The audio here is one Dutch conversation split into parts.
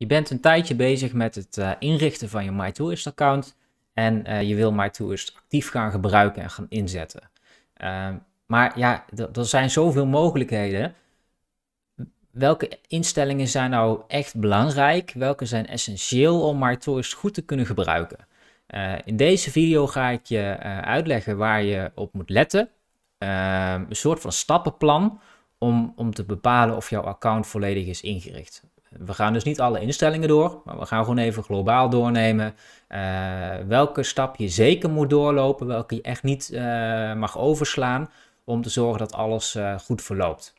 Je bent een tijdje bezig met het eh, inrichten van je MyTourist account en eh, je wil MyTourist actief gaan gebruiken en gaan inzetten. Ehm, maar ja, er zijn zoveel mogelijkheden. Welke instellingen zijn nou echt belangrijk? Welke zijn essentieel om MyTourist goed te kunnen gebruiken? Eh, in deze video ga ik je uitleggen waar je op moet letten. Ehm, een soort van stappenplan om, om te bepalen of jouw account volledig is ingericht. We gaan dus niet alle instellingen door, maar we gaan gewoon even globaal doornemen eh, welke stap je zeker moet doorlopen, welke je echt niet eh, mag overslaan om te zorgen dat alles eh, goed verloopt.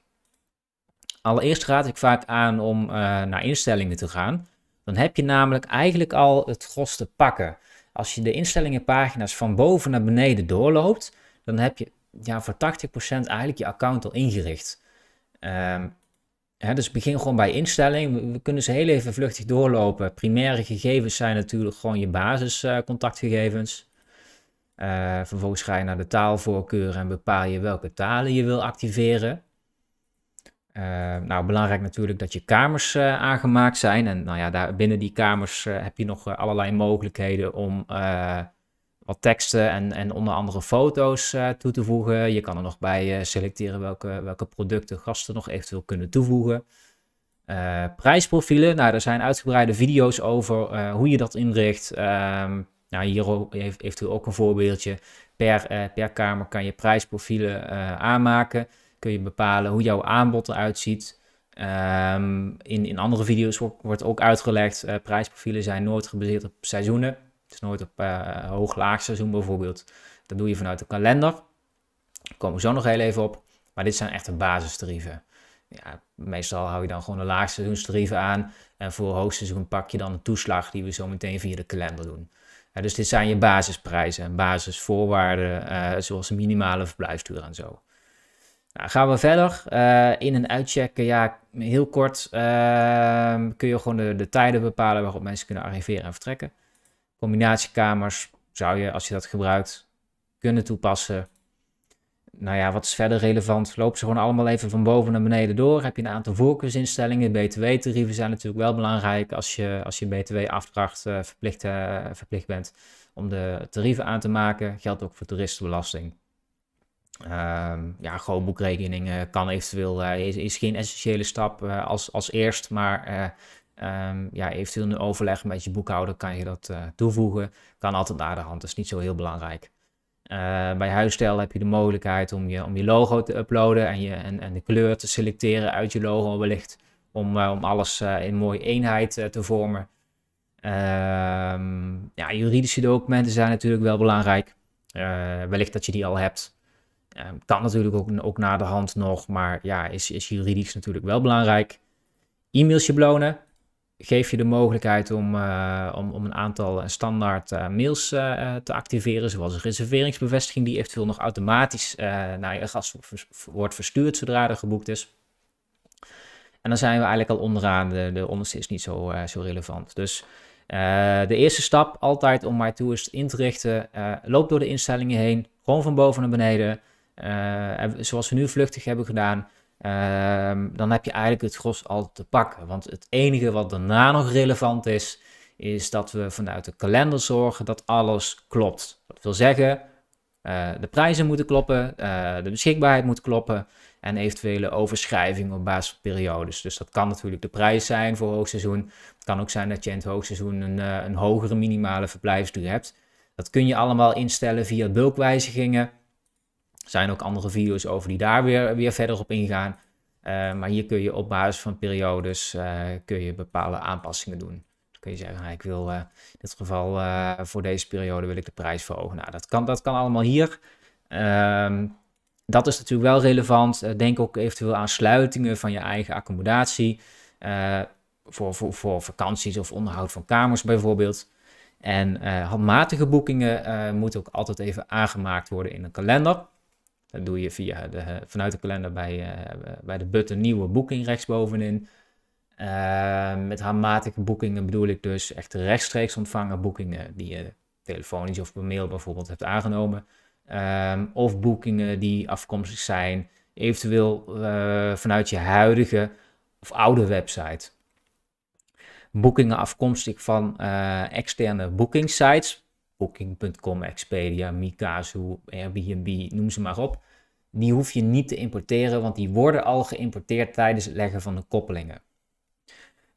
Allereerst raad ik vaak aan om naar instellingen te gaan. Dan heb je namelijk eigenlijk al het gros te pakken. Als je de instellingenpagina's van boven naar beneden doorloopt, dan heb je ja, voor 80% eigenlijk je account al ingericht. Ehm, dus begin gewoon bij instelling. We kunnen ze heel even vluchtig doorlopen. Primaire gegevens zijn natuurlijk gewoon je basiscontactgegevens. Uh, vervolgens ga je naar de taalvoorkeuren en bepaal je welke talen je wil activeren. Eh, nou, belangrijk natuurlijk dat je kamers eh, aangemaakt zijn. En nou ja, daar, binnen die kamers heb je nog allerlei mogelijkheden om wat teksten en, en onder andere foto's eh, toe te voegen. Je kan er nog bij eh, selecteren welke, welke producten gasten nog eventueel kunnen toevoegen. Uh, prijsprofielen, nou, er zijn uitgebreide video's over hoe je dat inricht. Ehm, nou, hier heeft heeft, u ook een voorbeeldje. Per, per kamer kan je prijsprofielen aanmaken. Kun je bepalen hoe jouw aanbod eruit ziet. Ehm, in, in andere video's wordt, wordt ook uitgelegd, prijsprofielen zijn nooit gebaseerd op seizoenen. Het nooit op eh, hoog-laag seizoen bijvoorbeeld. Dat doe je vanuit de kalender. Daar komen we zo nog heel even op. Maar dit zijn echt de basistarieven. Ja, meestal hou je dan gewoon de laagseizoenstarieven aan. En voor hoogseizoen pak je dan een toeslag die we zo meteen via de kalender doen. dus dit zijn je basisprijzen en basisvoorwaarden, eh, zoals de minimale verblijfstuur en zo. Nou, gaan we verder. Eh, in- en uitchecken. Ja, heel kort ehm, kun je gewoon de, tijden bepalen waarop mensen kunnen arriveren en vertrekken. Combinatiekamers zou je, als je dat gebruikt, kunnen toepassen. Nou ja, wat is verder relevant? Loop ze gewoon allemaal even van boven naar beneden door. Heb je een aantal voorkeursinstellingen. BTW-tarieven zijn natuurlijk wel belangrijk als je, als je BTW-afdracht eh, verplicht, eh, verplicht bent om de tarieven aan te maken. Geldt ook voor toeristenbelasting. Ehm, ja, gewoon boekrekening kan eventueel, uh, is, geen essentiële stap als, als eerst, maar Ehm, ja, eventueel een overleg met je boekhouder kan je dat eh, toevoegen. Kan altijd naar de hand, dat is niet zo heel belangrijk. Eh, bij huisstijl heb je de mogelijkheid om je, om je logo te uploaden en, je, en, en de kleur te selecteren uit je logo wellicht. Om, eh, om alles in mooie eenheid te vormen. Ehm, ja, juridische documenten zijn natuurlijk wel belangrijk. wellicht dat je die al hebt. Ehm, kan natuurlijk ook, ook naar de hand nog, maar ja, is, is juridisch natuurlijk wel belangrijk. e belonen geef je de mogelijkheid om, eh, om, om een aantal eh, standaard eh, mails te activeren, zoals een reserveringsbevestiging die eventueel nog automatisch naar je gast wordt verstuurd zodra er geboekt is. En dan zijn we eigenlijk al onderaan, de, de onderste is niet zo, zo relevant. Dus de eerste stap altijd om MyTourist in te richten, loop door de instellingen heen, gewoon van boven naar beneden. zoals we nu vluchtig hebben gedaan, Ehm, dan heb je eigenlijk het gros al te pakken. Want het enige wat daarna nog relevant is, is dat we vanuit de kalender zorgen dat alles klopt. Dat wil zeggen, uh, de prijzen moeten kloppen, eh, de beschikbaarheid moet kloppen en eventuele overschrijvingen op basis van periodes. Dus dat kan natuurlijk de prijs zijn voor hoogseizoen. Het kan ook zijn dat je in het hoogseizoen een, eh, een hogere minimale verblijfsduur hebt. Dat kun je allemaal instellen via bulkwijzigingen. Er zijn ook andere video's over die daar weer, weer verder op ingaan. Eh, maar hier kun je op basis van periodes eh, kun je bepaalde aanpassingen doen. Dan kun je zeggen, nou, ik wil eh, in dit geval voor deze periode wil ik de prijs verhogen. Nou, dat kan, dat kan allemaal hier. Ehm, dat is natuurlijk wel relevant. denk ook eventueel aan sluitingen van je eigen accommodatie. voor, voor, voor vakanties of onderhoud van kamers bijvoorbeeld. En handmatige boekingen moeten ook altijd even aangemaakt worden in een kalender. Dat doe je via de, vanuit de kalender bij, eh, bij de button nieuwe boeking rechtsbovenin. Eh, met handmatige boekingen bedoel ik dus echt rechtstreeks ontvangen boekingen die je telefonisch of per mail bijvoorbeeld hebt aangenomen. Ehm, of boekingen die afkomstig zijn, eventueel eh, vanuit je huidige of oude website. Boekingen afkomstig van uh, externe sites Booking.com, Expedia, Mikazu, Airbnb, noem ze maar op. Die hoef je niet te importeren, want die worden al geïmporteerd tijdens het leggen van de koppelingen.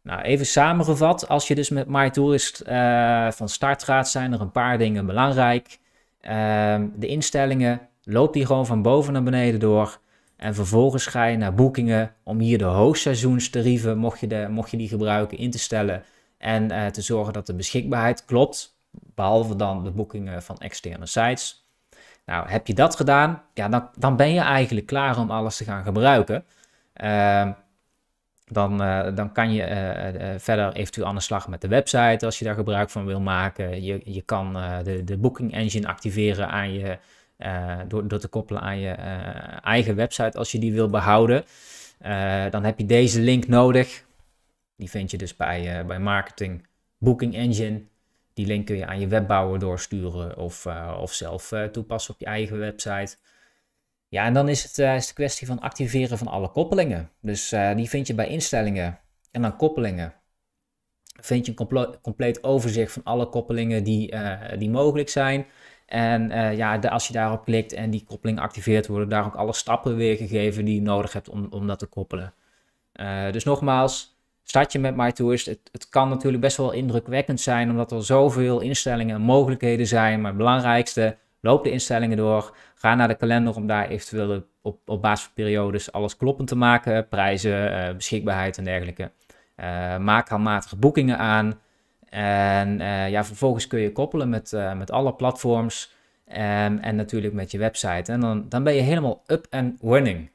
Nou, even samengevat, als je dus met MyTourist uh, van start gaat, zijn er een paar dingen belangrijk. Ehm, de instellingen, loop die gewoon van boven naar beneden door. En vervolgens ga je naar boekingen om hier de hoogseizoenstarieven, mocht je, de, mocht je die gebruiken, in te stellen. En eh, te zorgen dat de beschikbaarheid klopt. Behalve dan de boekingen van externe sites. Nou, heb je dat gedaan, ja, dan, dan ben je eigenlijk klaar om alles te gaan gebruiken. Ehm, dan, eh, dan kan je eh, eh, verder eventueel aan de slag met de website als je daar gebruik van wil maken. Je, je kan de, de booking engine activeren aan je, door, door te koppelen aan je eigen website als je die wil behouden. dan heb je deze link nodig. Die vind je dus bij, bij marketing booking engine. Die link kun je aan je webbouwer doorsturen of, eh, of zelf eh, toepassen op je eigen website. Ja, en dan is het eh, is de kwestie van activeren van alle koppelingen. Dus die vind je bij instellingen en dan koppelingen. Vind je een compleet overzicht van alle koppelingen die, die mogelijk zijn. En ja, als je daarop klikt en die koppeling activeert, worden daar ook alle stappen weergegeven die je nodig hebt om, om dat te koppelen. dus nogmaals, start je met MyTourist. Het, het kan natuurlijk best wel indrukwekkend zijn, omdat er zoveel instellingen en mogelijkheden zijn. Maar het belangrijkste, loop de instellingen door. Ga naar de kalender om daar eventueel op, op basis van periodes alles kloppend te maken. Prijzen, eh, beschikbaarheid en dergelijke. Eh, maak handmatige boekingen aan. En eh, ja, vervolgens kun je koppelen met, met alle platforms. En, en natuurlijk met je website. En dan, dan ben je helemaal up and running.